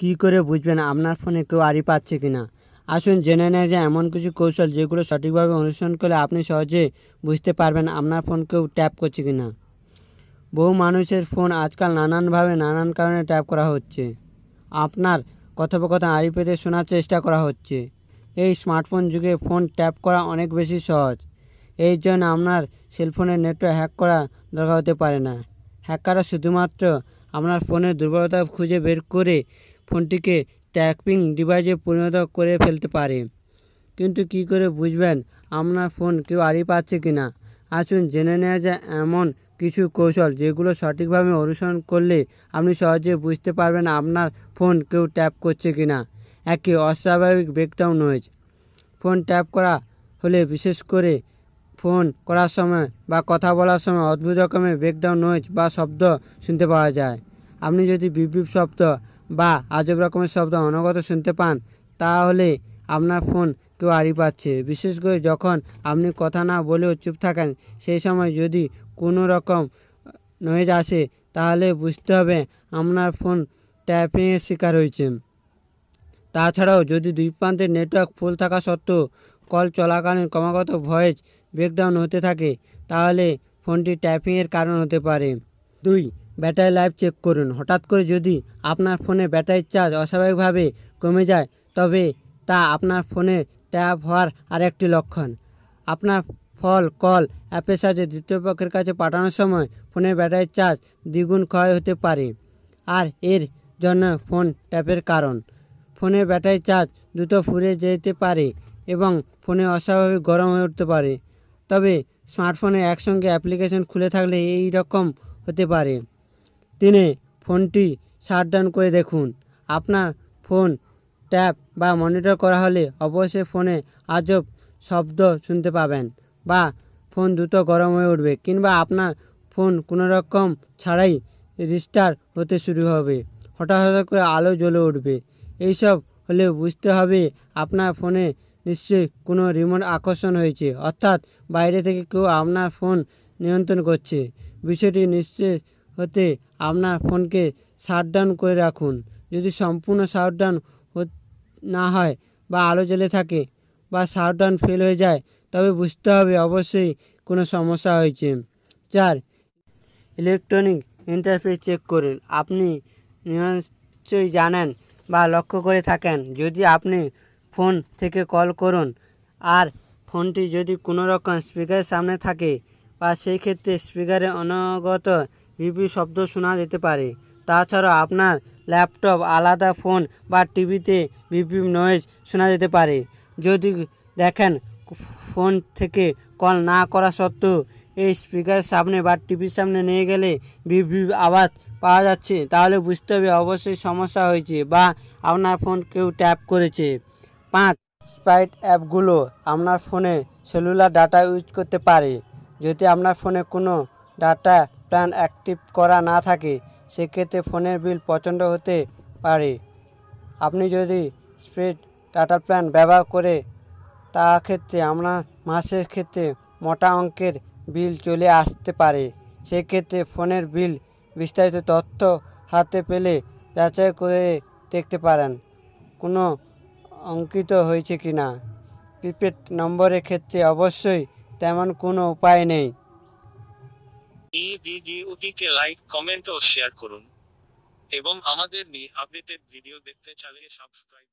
কি করে বুঝবেন আপনার ফোনে কেউ আড়ি পাচ্ছে কিনা আসুন জেনে নেয় যে এমন কিছু কৌশল যেগুলো সঠিকভাবে অনুসরণ করলে আপনি সহজে বুঝতে পারবেন আপনার ফোন কেউ ট্যাপ করছে কিনা বহু মানুষের ফোন আজকাল নানানভাবে নানান কারণে ট্যাপ করা হচ্ছে আপনার কথোপকথন আড়ি পেতে শোনার চেষ্টা করা হচ্ছে এই স্মার্টফোন যুগে ফোন ট্যাপ করা অনেক বেশি সহজ এই জন্য আপনার সেলফোনের নেটওয়ার্ক হ্যাক করা দরকার হতে পারে না হ্যাক করা শুধুমাত্র আপনার ফোনের দুর্বলতা খুঁজে বের করে ফোনটিকে ট্যাপিং ডিভাইসে পরিণত করে ফেলতে পারে কিন্তু কি করে বুঝবেন আপনার ফোন কেউ আড়ি পাচ্ছে কি না আসুন জেনে নেওয়া যায় এমন কিছু কৌশল যেগুলো সঠিকভাবে অনুসরণ করলে আপনি সহজে বুঝতে পারবেন আপনার ফোন কেউ ট্যাপ করছে কি না একে অস্বাভাবিক ব্রেকডাউন নয়েজ ফোন ট্যাপ করা হলে বিশেষ করে ফোন করার সময় বা কথা বলার সময় অদ্ভুত রকমের ব্রেকডাউন নয়েজ বা শব্দ শুনতে পাওয়া যায় আপনি যদি বিপ শব্দ বা আজব রকমের শব্দ অনগত শুনতে পান তাহলে আপনার ফোন কেউ আড়ি পাচ্ছে বিশেষ করে যখন আপনি কথা না বলেও চুপ থাকেন সেই সময় যদি কোনো রকম নয়েজ আসে তাহলে বুঝতে হবে আপনার ফোন ট্যাপিংয়ের শিকার হয়েছে তাছাড়াও যদি দুই প্রান্তের নেটওয়ার্ক ফুল থাকা সত্ত্বেও কল চলাকালীন ক্রমাগত ভয়েস ব্রেকডাউন হতে থাকে তাহলে ফোনটি ট্যাপিংয়ের কারণ হতে পারে দুই ব্যাটারি লাইফ চেক করুন হঠাৎ করে যদি আপনার ফোনে ব্যাটারির চার্জ অস্বাভাবিকভাবে কমে যায় তবে তা আপনার ফোনের ট্যাপ হওয়ার আরেকটি লক্ষণ আপনার ফল কল অ্যাপের সাহায্যে দ্বিতীয় পক্ষের কাছে পাঠানোর সময় ফোনের ব্যাটারির চার্জ দ্বিগুণ ক্ষয় হতে পারে আর এর জন্য ফোন ট্যাপের কারণ ফোনের ব্যাটারি চার্জ দ্রুত ফুরে যেতে পারে এবং ফোনে অস্বাভাবিক গরম হয়ে উঠতে পারে তবে স্মার্টফোনে একসঙ্গে অ্যাপ্লিকেশন খুলে থাকলে এই রকম হতে পারে দিনে ফোনটি শাটডাউন করে দেখুন আপনার ফোন ট্যাপ বা মনিটর করা হলে অবশ্যই ফোনে আজব শব্দ শুনতে পাবেন বা ফোন দ্রুত গরম হয়ে উঠবে কিংবা আপনার ফোন কোনো রকম ছাড়াই রিস্টার হতে শুরু হবে হঠাৎ হঠাৎ করে আলো জ্বলে উঠবে এইসব হলে বুঝতে হবে আপনার ফোনে নিশ্চয়ই কোনো রিমোট আকর্ষণ হয়েছে অর্থাৎ বাইরে থেকে কেউ আপনার ফোন নিয়ন্ত্রণ করছে বিষয়টি নিশ্চয়ই হতে আপনার ফোনকে শাটডাউন করে রাখুন যদি সম্পূর্ণ শাটডাউন না হয় বা আলো জ্বলে থাকে বা শাটডাউন ফেল হয়ে যায় তবে বুঝতে হবে অবশ্যই কোনো সমস্যা হয়েছে চার ইলেকট্রনিক ইন্টারফেস চেক করুন আপনি নিশ্চয়ই জানেন বা লক্ষ্য করে থাকেন যদি আপনি ফোন থেকে কল করুন আর ফোনটি যদি কোনো রকম স্পিকারের সামনে থাকে বা সেই ক্ষেত্রে স্পিকারে অনগত বিপি শব্দ শোনা যেতে পারে তাছাড়া আপনার ল্যাপটপ আলাদা ফোন বা টিভিতে বিপি নয়েজ শোনা যেতে পারে যদি দেখেন ফোন থেকে কল না করা সত্ত্বেও এই স্পিকারের সামনে বা টিভির সামনে নিয়ে গেলে বিপি আওয়াজ পাওয়া যাচ্ছে তাহলে বুঝতে হবে অবশ্যই সমস্যা হয়েছে বা আপনার ফোন কেউ ট্যাপ করেছে পাঁচ স্পাইট অ্যাপগুলো আপনার ফোনে সেলুলার ডাটা ইউজ করতে পারে যদি আপনার ফোনে কোনো ডাটা প্ল্যান অ্যাক্টিভ করা না থাকে সেক্ষেত্রে ফোনের বিল প্রচণ্ড হতে পারে আপনি যদি স্প্রেড টাটা প্ল্যান ব্যবহার করে তা ক্ষেত্রে আপনার মাসের ক্ষেত্রে মোটা অঙ্কের বিল চলে আসতে পারে সেক্ষেত্রে ফোনের বিল বিস্তারিত তথ্য হাতে পেলে যাচাই করে দেখতে পারেন কোনো অঙ্কিত হয়েছে কি না প্রিপেড নম্বরের ক্ষেত্রে অবশ্যই তেমন কোনো উপায় নেই এই ভিডিওটিকে লাইক কমেন্ট ও শেয়ার করুন এবং আমাদের নিয়ে আপডেটেড ভিডিও দেখতে চাইলে সাবস্ক্রাইব